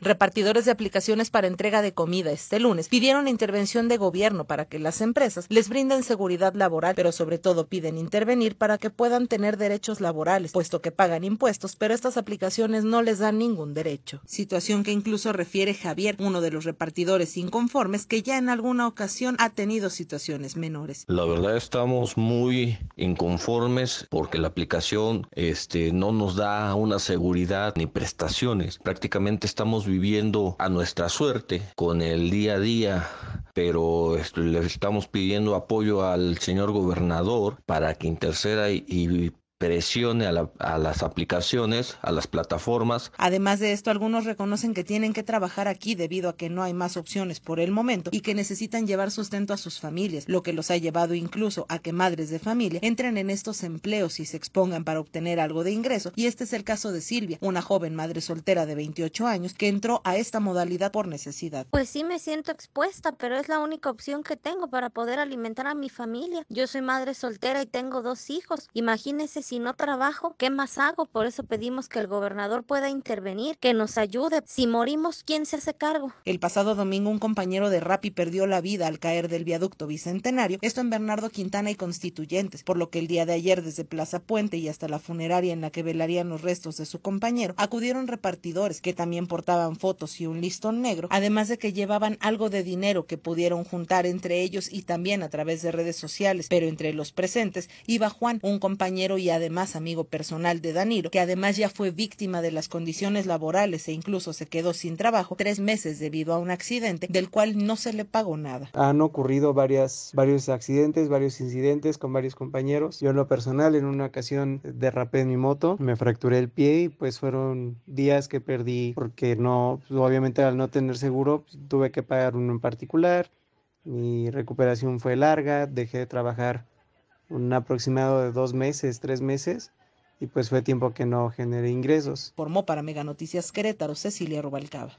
Repartidores de aplicaciones para entrega de comida este lunes pidieron intervención de gobierno para que las empresas les brinden seguridad laboral, pero sobre todo piden intervenir para que puedan tener derechos laborales, puesto que pagan impuestos, pero estas aplicaciones no les dan ningún derecho. Situación que incluso refiere Javier, uno de los repartidores inconformes que ya en alguna ocasión ha tenido situaciones menores. La verdad estamos muy inconformes porque la aplicación este, no nos da una seguridad ni prestaciones. Prácticamente estamos viviendo a nuestra suerte con el día a día, pero le estamos pidiendo apoyo al señor gobernador para que interceda y, y presione a, las aplicaciones, a las plataformas. Además de esto, algunos reconocen que tienen que trabajar aquí debido a que no hay más opciones por el momento y que necesitan llevar sustento a sus familias, lo que los ha llevado incluso a que madres de familia entren en estos empleos y se expongan para obtener algo de ingreso. Y este es el caso de Silvia, una joven madre soltera de 28 años que entró a esta modalidad por necesidad. Pues sí me siento expuesta, pero es la única opción que tengo para poder alimentar a mi familia. Yo soy madre soltera y tengo dos hijos. Imagínense si no trabajo, ¿qué más hago? Por eso pedimos que el gobernador pueda intervenir, que nos ayude. Si morimos, ¿quién se hace cargo? El pasado domingo un compañero de Rappi perdió la vida al caer del viaducto bicentenario, esto en Bernardo Quintana y Constituyentes, por lo que el día de ayer desde Plaza Puente y hasta la funeraria en la que velarían los restos de su compañero, acudieron repartidores que también portaban fotos y un listón negro, además de que llevaban algo de dinero que pudieron juntar entre ellos y también a través de redes sociales, pero entre los presentes iba Juan, un compañero y además amigo personal de Danilo, que además ya fue víctima de las condiciones laborales e incluso se quedó sin trabajo tres meses debido a un accidente del cual no se le pagó nada. Han ocurrido varias, varios accidentes, varios incidentes con varios compañeros. Yo en lo personal en una ocasión derrapé en mi moto, me fracturé el pie y pues fueron días que perdí porque no, pues, obviamente al no tener seguro pues, tuve que pagar uno en particular. Mi recuperación fue larga, dejé de trabajar un aproximado de dos meses, tres meses, y pues fue tiempo que no generé ingresos. Formó para Mega Noticias Querétaro Cecilia Rubalcaba.